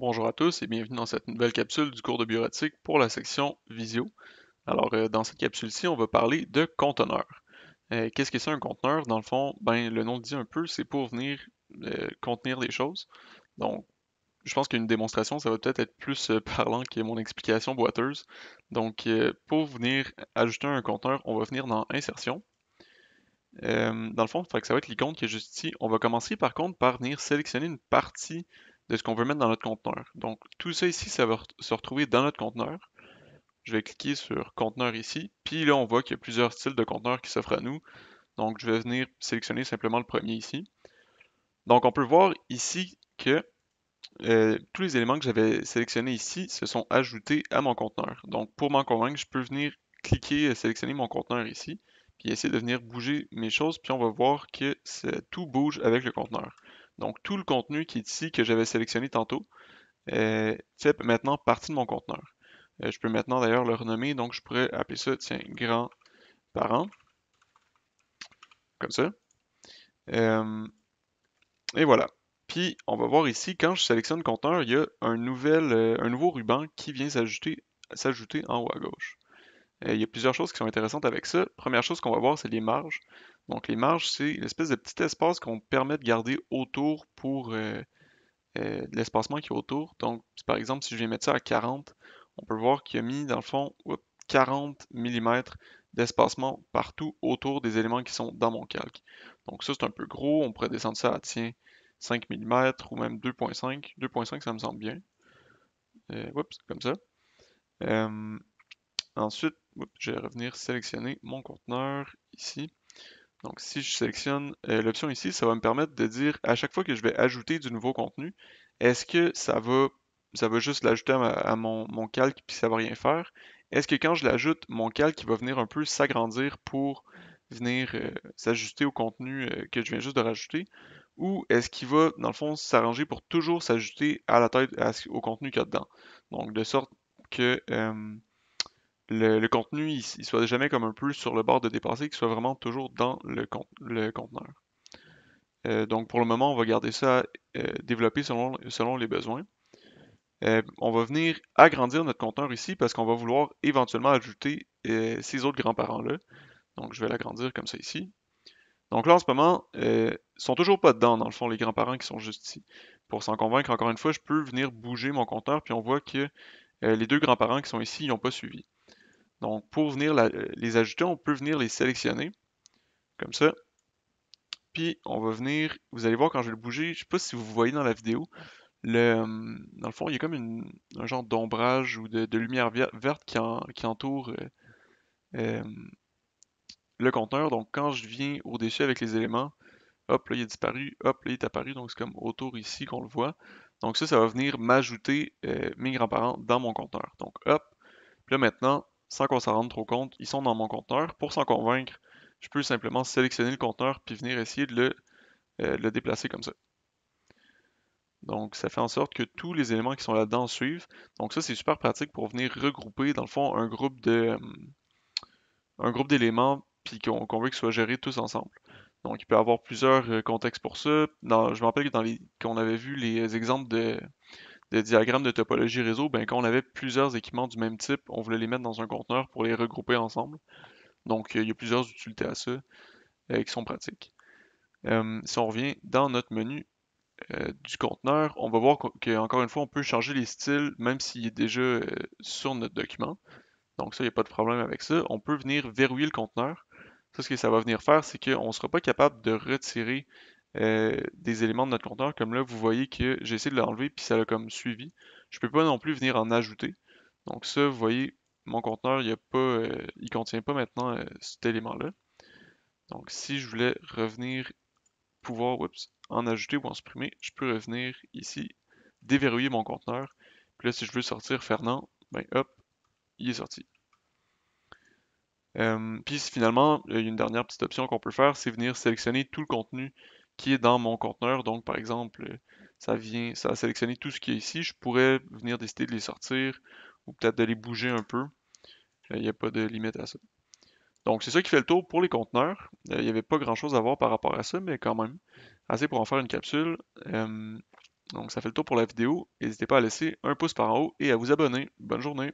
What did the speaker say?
Bonjour à tous et bienvenue dans cette nouvelle capsule du cours de bureautique pour la section visio. Alors, euh, dans cette capsule-ci, on va parler de conteneur. Euh, qu'est-ce que c'est un conteneur? Dans le fond, ben, le nom le dit un peu, c'est pour venir euh, contenir des choses. Donc, je pense qu'une démonstration, ça va peut-être être plus parlant que mon explication boiteuse. Donc, pour venir ajouter un conteneur, on va venir dans Insertion. dans le fond, ça va être l'icône qui est juste ici. On va commencer par contre par venir sélectionner une partie de ce qu'on veut mettre dans notre conteneur. Donc tout ça ici, ça va se retrouver dans notre conteneur. Je vais cliquer sur conteneur ici. Puis là, on voit qu'il y a plusieurs styles de conteneurs qui s'offrent à nous. Donc je vais venir sélectionner simplement le premier ici. Donc on peut voir ici que euh, tous les éléments que j'avais sélectionnés ici se sont ajoutés à mon conteneur. Donc pour m'en convaincre, je peux venir cliquer et sélectionner mon conteneur ici puis essayer de venir bouger mes choses, puis on va voir que tout bouge avec le conteneur. Donc tout le contenu qui est ici, que j'avais sélectionné tantôt, euh, fait maintenant partie de mon conteneur. Euh, je peux maintenant d'ailleurs le renommer, donc je pourrais appeler ça, tiens, grand-parent, comme ça. Euh, et voilà. Puis on va voir ici, quand je sélectionne conteneur, il y a un, nouvel, euh, un nouveau ruban qui vient s'ajouter en haut à gauche il y a plusieurs choses qui sont intéressantes avec ça. Première chose qu'on va voir, c'est les marges. Donc les marges, c'est une espèce de petit espace qu'on permet de garder autour pour euh, euh, l'espacement qui est autour. Donc par exemple, si je vais mettre ça à 40, on peut voir qu'il y a mis dans le fond 40 mm d'espacement partout autour des éléments qui sont dans mon calque. Donc ça, c'est un peu gros. On pourrait descendre ça à tiens 5 mm ou même 2.5. 2.5, ça me semble bien. Euh, oups, comme ça. ensuite, je vais revenir sélectionner mon conteneur ici. Donc si je sélectionne euh, l'option ici, ça va me permettre de dire à chaque fois que je vais ajouter du nouveau contenu, est-ce que ça va, ça va juste l'ajouter à, mon, calque puis ça va rien faire? Est-ce que quand je l'ajoute, mon calque va venir un peu s'agrandir pour venir euh, s'ajuster au contenu euh, que je viens juste de rajouter? Ou est-ce qu'il va, dans le fond, s'arranger pour toujours s'ajouter à la tête au contenu qu'il y a dedans? Donc de sorte que le, contenu, il, soit jamais comme un plus sur le bord de dépasser, qu'il soit vraiment toujours dans le, conteneur. Euh, donc pour le moment, on va garder ça euh, développé selon, les besoins. Euh, on va venir agrandir notre conteneur ici parce qu'on va vouloir éventuellement ajouter ces autres grands-parents-là. Donc je vais l'agrandir comme ça ici. Donc là en ce moment, ils sont toujours pas dedans dans le fond les grands-parents qui sont juste ici. Pour s'en convaincre, encore une fois, je peux venir bouger mon conteneur puis on voit que les deux grands-parents qui sont ici, n'ont pas suivi. Donc, pour venir euh, les ajouter, on peut venir les sélectionner, comme ça. Puis, on va venir, vous allez voir quand je vais le bouger, je ne sais pas si vous voyez dans la vidéo, euh, dans le fond, il y a comme un genre d'ombrage ou de, lumière verte qui, entoure euh, le conteneur. Donc, quand je viens au-dessus avec les éléments, hop, là, il est disparu, hop, là, il est apparu. Donc, c'est comme autour ici qu'on le voit. Donc, ça, ça va venir m'ajouter mes grands-parents dans mon conteneur. Donc, hop, là, maintenant, sans qu'on s'en rende trop compte, ils sont dans mon conteneur. Pour s'en convaincre, je peux simplement sélectionner le conteneur puis venir essayer de euh, le, déplacer comme ça. Donc, ça fait en sorte que tous les éléments qui sont là-dedans suivent. Donc, ça, c'est super pratique pour venir regrouper, dans le fond, un groupe de euh, un groupe d'éléments puis qu'on veut qu'ils soient gérés tous ensemble. Donc, il peut y avoir plusieurs euh, contextes pour ça. je me rappelle dans qu'on avait vu les exemples de des diagrammes de topologie réseau, ben, quand on avait plusieurs équipements du même type, on voulait les mettre dans un conteneur pour les regrouper ensemble. Donc, euh, il y a plusieurs utilités à ça euh, qui sont pratiques. Euh, si on revient dans notre menu du conteneur, on va voir qu'encore une fois, on peut changer les styles, même s'il est déjà sur notre document. Donc ça, il n'y a pas de problème avec ça. On peut venir verrouiller le conteneur. Ça, ce que ça va venir faire, c'est qu'on ne sera pas capable de retirer euh, des éléments de notre conteneur. Comme là, vous voyez que j'ai essayé de l'enlever, puis ça l'a comme suivi. Je peux pas non plus venir en ajouter. Donc ça, vous voyez, mon conteneur, il ne pas euh, il contient pas maintenant euh, cet élément-là. Donc si je voulais revenir, pouvoir en ajouter ou en supprimer, je peux revenir ici, déverrouiller mon conteneur. Puis là, si je veux sortir Fernand, ben hop, il est sorti. puis finalement, il y a une dernière petite option qu'on peut faire, c'est venir sélectionner tout le contenu qui est dans mon conteneur. Donc, par exemple, euh, ça vient, ça a sélectionné tout ce qui est ici. Je pourrais venir décider de les sortir ou peut-être de les bouger un peu. Il euh, n'y a pas de limite à ça. Donc, c'est ça qui fait le tour pour les conteneurs. Il euh, n'y avait pas grand-chose à voir par rapport à ça, mais quand même, assez pour en faire une capsule. donc, ça fait le tour pour la vidéo. N'hésitez pas à laisser un pouce par en haut et à vous abonner. Bonne journée!